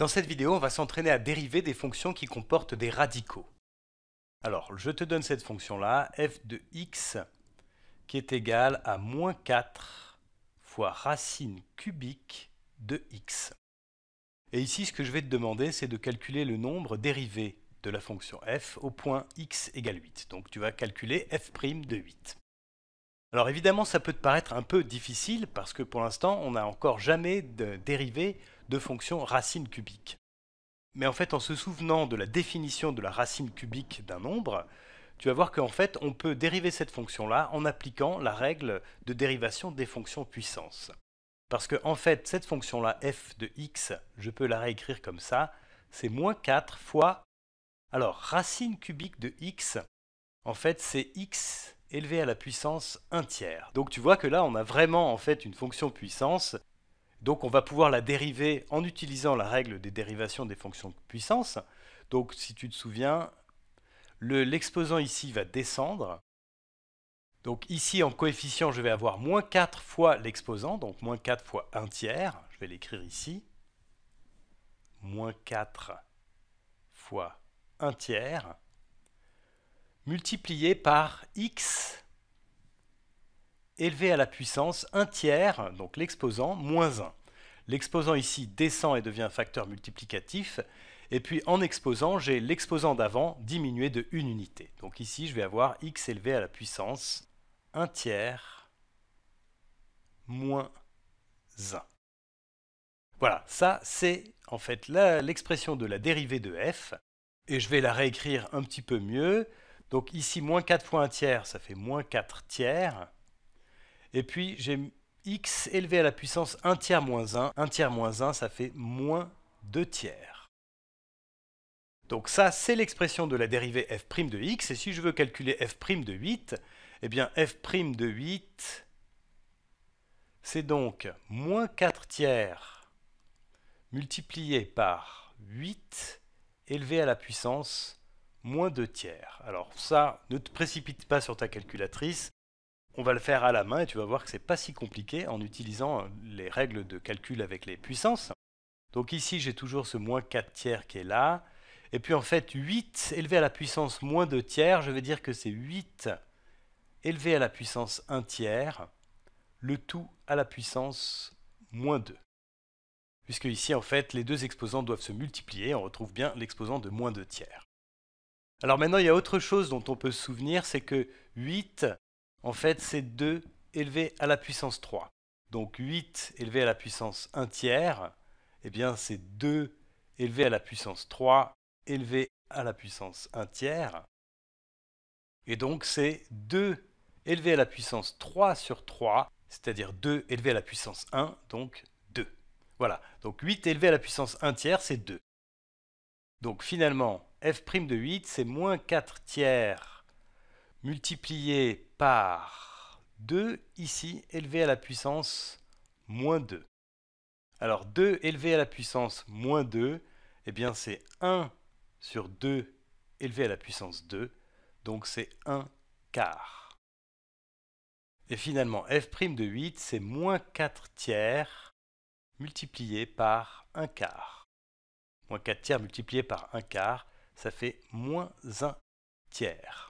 Dans cette vidéo, on va s'entraîner à dériver des fonctions qui comportent des radicaux. Alors, je te donne cette fonction-là, f de x, qui est égale à moins 4 fois racine cubique de x. Et ici, ce que je vais te demander, c'est de calculer le nombre dérivé de la fonction f au point x égale 8. Donc tu vas calculer f' de 8. Alors évidemment, ça peut te paraître un peu difficile parce que pour l'instant, on n'a encore jamais de dérivé de fonction racine cubique. Mais en fait, en se souvenant de la définition de la racine cubique d'un nombre, tu vas voir qu'en fait, on peut dériver cette fonction-là en appliquant la règle de dérivation des fonctions puissance. Parce que fait, cette fonction-là, f de x, je peux la réécrire comme ça, c'est moins 4 fois... Alors, racine cubique de x, en fait, c'est x élevé à la puissance 1 tiers. Donc tu vois que là, on a vraiment en fait une fonction puissance. Donc on va pouvoir la dériver en utilisant la règle des dérivations des fonctions de puissance. Donc si tu te souviens, l'exposant ici va descendre. Donc ici, en coefficient, je vais avoir moins 4 fois l'exposant, donc moins 4 fois 1 tiers. Je vais l'écrire ici. Moins 4 fois 1 tiers multiplié par x élevé à la puissance 1 tiers, donc l'exposant, moins 1. L'exposant ici descend et devient facteur multiplicatif. Et puis en exposant, j'ai l'exposant d'avant diminué de 1 unité. Donc ici, je vais avoir x élevé à la puissance 1 tiers moins 1. Voilà, ça c'est en fait l'expression de la dérivée de f. Et je vais la réécrire un petit peu mieux. Donc ici, moins 4 fois 1 tiers, ça fait moins 4 tiers. Et puis j'ai x élevé à la puissance 1 tiers moins 1. 1 tiers moins 1, ça fait moins 2 tiers. Donc ça, c'est l'expression de la dérivée f' de x. Et si je veux calculer f' de 8, eh bien f' de 8, c'est donc moins 4 tiers multiplié par 8 élevé à la puissance moins 2 tiers. Alors ça, ne te précipite pas sur ta calculatrice. On va le faire à la main et tu vas voir que c'est pas si compliqué en utilisant euh, les règles de calcul avec les puissances. Donc ici, j'ai toujours ce moins 4 tiers qui est là. Et puis en fait, 8 élevé à la puissance moins 2 tiers, je vais dire que c'est 8 élevé à la puissance 1 tiers, le tout à la puissance moins 2. Puisque ici, en fait, les deux exposants doivent se multiplier, on retrouve bien l'exposant de moins 2 tiers. Alors maintenant, il y a autre chose dont on peut se souvenir, c'est que 8, en fait, c'est 2 élevé à la puissance 3. Donc 8 élevé à la puissance 1 tiers, eh bien c'est 2 élevé à la puissance 3 élevé à la puissance 1 tiers. Et donc c'est 2 élevé à la puissance 3 sur 3, c'est-à-dire 2 élevé à la puissance 1, donc 2. Voilà, donc 8 élevé à la puissance 1 tiers, c'est 2. Donc finalement, f' de 8, c'est moins 4 tiers multiplié par 2, ici, élevé à la puissance moins 2. Alors 2 élevé à la puissance moins 2, eh bien c'est 1 sur 2 élevé à la puissance 2, donc c'est 1 quart. Et finalement, f' de 8, c'est moins 4 tiers multiplié par 1 quart. Moins 4 tiers multiplié par 1 quart, ça fait moins un tiers.